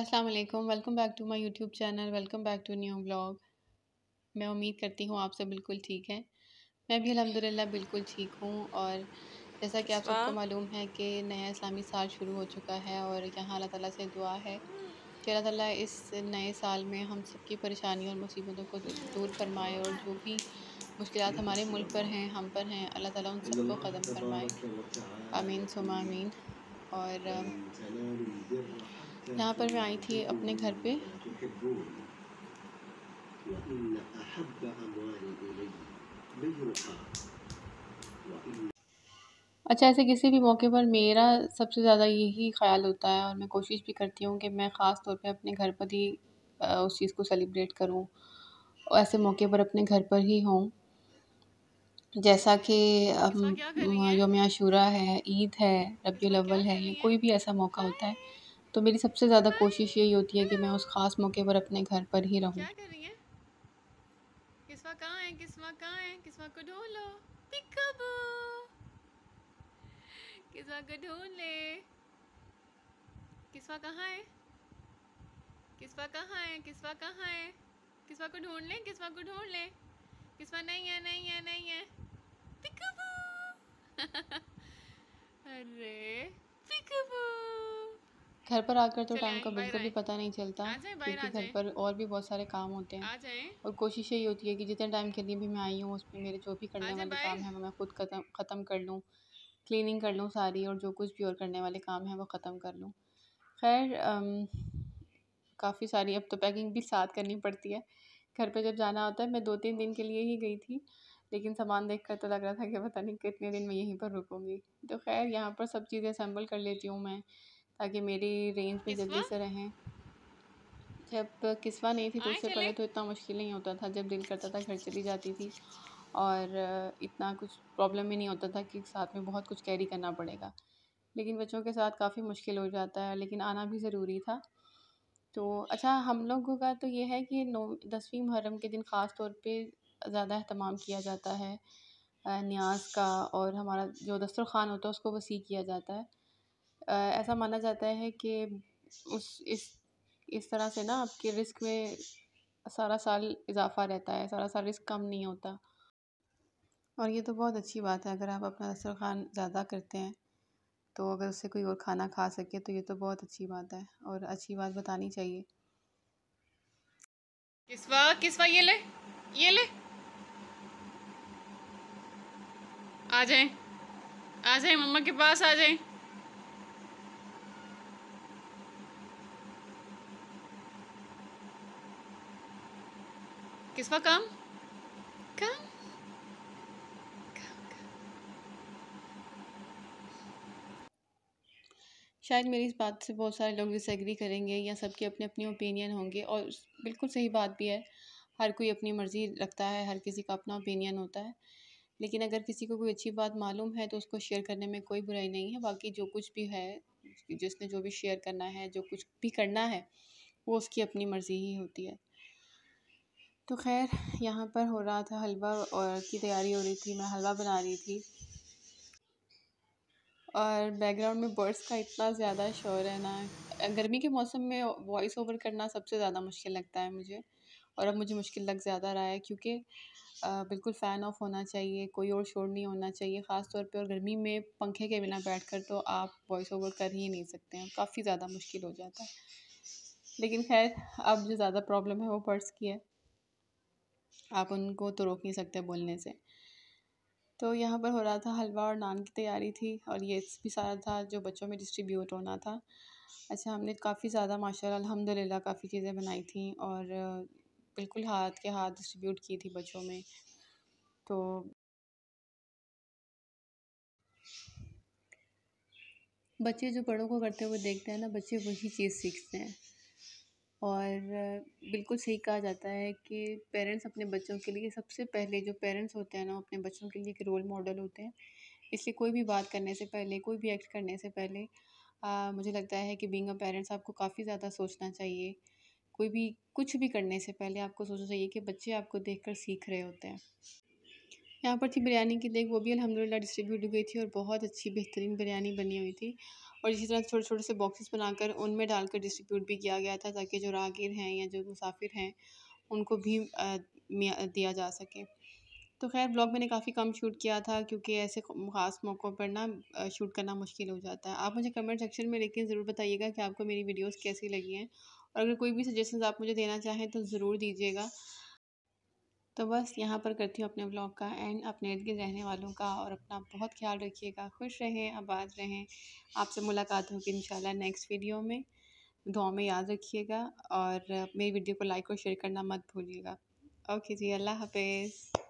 अस्सलाम वालेकुम welcome back to my YouTube channel welcome back to new blog मैं उम्मीद करती हूँ आप सब बिल्कुल ठीक हैं मैं भी अलहमदिल्ला बिल्कुल ठीक हूँ और जैसा कि आप सबको हाँ। मालूम है कि नया इस्लामी साल शुरू हो चुका है और यहाँ अल्लाह ताला से दुआ है कि अल्लाह ताला इस नए साल में हम सबकी परेशानी और मुसीबतों को दूर फरमाए और जो भी मुश्किल हमारे मुल्क पर हैं हम पर हैं अल्लाह ताला उन सबको ख़त्म फरमाए आमीन सुमा आमीन और यहाँ पर मैं आई थी अपने घर पे अच्छा ऐसे किसी भी मौके पर मेरा सबसे ज़्यादा यही ख्याल होता है और मैं कोशिश भी करती हूँ कि मैं ख़ास तौर पे अपने घर पर ही उस चीज़ को सेलिब्रेट करूँ और ऐसे मौके पर अपने घर पर ही हों जैसा कि अब अच्छा, योम आशूरा है ईद है रबी अव्वल है कोई भी ऐसा मौका होता है तो मेरी सबसे ज़्यादा कोशिश यही होती है कि मैं उस ख़ास मौके पर अपने घर पर ही रहूँ किस्वा को ढूंढ ले किस्वा को ढूंढ ले किसवा को ढूंढ ले नहीं है नहीं है नहीं है पिकअबू अरे घर पर आकर तो टाइम का बिल्कुल भी पता नहीं चलता क्योंकि घर पर और भी बहुत सारे काम होते हैं और कोशिश यही होती है कि जितने टाइम के लिए भी मैं आई हूँ उसमें मेरे जो भी करने वाले काम हैं वो मैं खुद खत्म ख़त्म कर लूँ क्लीनिंग कर लूँ सारी और जो कुछ भी और करने वाले काम हैं वो ख़त्म कर लूँ खैर काफ़ी सारी अब तो पैकिंग भी साथ करनी पड़ती है घर पर जब जाना होता है मैं दो तीन दिन के लिए ही गई थी लेकिन सामान देख कर तो लग रहा था कि पता नहीं कितने दिन मैं यहीं पर रुकूँगी तो खैर यहाँ पर सब चीज़ें असम्बल कर लेती हूँ मैं ताकि मेरी रेंज भी जल्दी से रहें जब किस्वा नहीं थी तो उससे पहले तो इतना मुश्किल नहीं होता था जब दिल करता था घर चली जाती थी और इतना कुछ प्रॉब्लम ही नहीं होता था कि साथ में बहुत कुछ कैरी करना पड़ेगा लेकिन बच्चों के साथ काफ़ी मुश्किल हो जाता है लेकिन आना भी ज़रूरी था तो अच्छा हम लोगों का तो ये है कि नौ दसवीं मुहर्रम के दिन ख़ास तौर पे ज़्यादा अहतमाम किया जाता है न्याज का और हमारा जो दस्तरखान होता है उसको वसी किया जाता है ऐसा माना जाता है कि उस इस इस तरह से ना आपके रिस्क में सारा साल इजाफ़ा रहता है सारा साल रिस्क कम नहीं होता और ये तो बहुत अच्छी बात है अगर आप अपना दस्तरखान ज़्यादा करते हैं तो अगर उससे कोई और खाना खा सके तो ये तो बहुत अच्छी बात है और अच्छी बात बतानी चाहिए किसवा किसवा ये ले ये ले आ जाए आ जाए मम्मा के पास आ जाए किसवा काम काम शायद मेरी इस बात से बहुत सारे लोग डिसएग्री करेंगे या सबके अपने अपने ओपिनियन होंगे और बिल्कुल सही बात भी है हर कोई अपनी मर्ज़ी रखता है हर किसी का अपना ओपिनियन होता है लेकिन अगर किसी को कोई अच्छी बात मालूम है तो उसको शेयर करने में कोई बुराई नहीं है बाकी जो कुछ भी है जिसने जो भी शेयर करना है जो कुछ भी करना है वो उसकी अपनी मर्ज़ी ही होती है तो खैर यहाँ पर हो रहा था हलवा और की तैयारी हो रही थी मैं हलवा बना रही थी और बैकग्राउंड में बर्ड्स का इतना ज़्यादा शोर है ना गर्मी के मौसम में वॉइस ओवर करना सबसे ज़्यादा मुश्किल लगता है मुझे और अब मुझे मुश्किल लग ज़्यादा रहा है क्योंकि बिल्कुल फ़ैन ऑफ होना चाहिए कोई और शोर नहीं होना चाहिए ख़ास तौर पे और गर्मी में पंखे के बिना बैठकर तो आप वॉइस ओवर कर ही नहीं सकते हैं काफ़ी ज़्यादा मुश्किल हो जाता है लेकिन खैर अब जो ज़्यादा प्रॉब्लम है वो पर्स की है आप उनको तो रोक नहीं सकते बोलने से तो यहाँ पर हो रहा था हलवा और नान की तैयारी थी और ये भी सारा था जो बच्चों में डिस्ट्रीब्यूट होना था अच्छा हमने काफ़ी ज़्यादा माशा अलहमदिल्ला काफ़ी चीज़ें बनाई थी और बिल्कुल हाथ के हाथ डिस्ट्रीब्यूट की थी बच्चों में तो बच्चे जो बड़ों को करते हुए देखते हैं ना बच्चे वही चीज़ सीखते हैं और बिल्कुल सही कहा जाता है कि पेरेंट्स अपने बच्चों के लिए सबसे पहले जो पेरेंट्स होते हैं ना अपने बच्चों के लिए एक रोल मॉडल होते हैं इसलिए कोई भी बात करने से पहले कोई भी एक्ट करने से पहले आ, मुझे लगता है कि बींग अ पेरेंट्स आपको काफ़ी ज़्यादा सोचना चाहिए कोई भी कुछ भी करने से पहले आपको सोचना चाहिए कि बच्चे आपको देख सीख रहे होते हैं यहाँ पर थी बिरयानी की देख वो भी अलहमदिल्ला डिस्ट्रीब्यूट हुई थी और बहुत अच्छी बेहतरीन बिरयानी बनी हुई थी और इसी तरह छोटे छोटे से बॉक्सेस बनाकर उनमें डालकर डिस्ट्रीब्यूट भी किया गया था ताकि जो रागिर हैं या जो मुसाफिर हैं उनको भी दिया जा सके तो खैर ब्लॉग मैंने काफ़ी कम शूट किया था क्योंकि ऐसे ख़ास मौक़ों पर ना शूट करना मुश्किल हो जाता है आप मुझे कमेंट सेक्शन में लेकिन ज़रूर बताइएगा कि आपको मेरी वीडियोस कैसी लगी हैं और अगर कोई भी सजेशंस आप मुझे देना चाहें तो ज़रूर दीजिएगा तो बस यहाँ पर करती हूँ अपने ब्लॉग का एंड अपने इर्द गिर्द रहने वालों का और अपना बहुत ख्याल रखिएगा खुश रहें आबाद रहें आपसे मुलाकात होगी इन नेक्स्ट वीडियो में दुआ में याद रखिएगा और मेरी वीडियो को लाइक और शेयर करना मत भूलिएगा ओके जी अल्लाह हाफिज़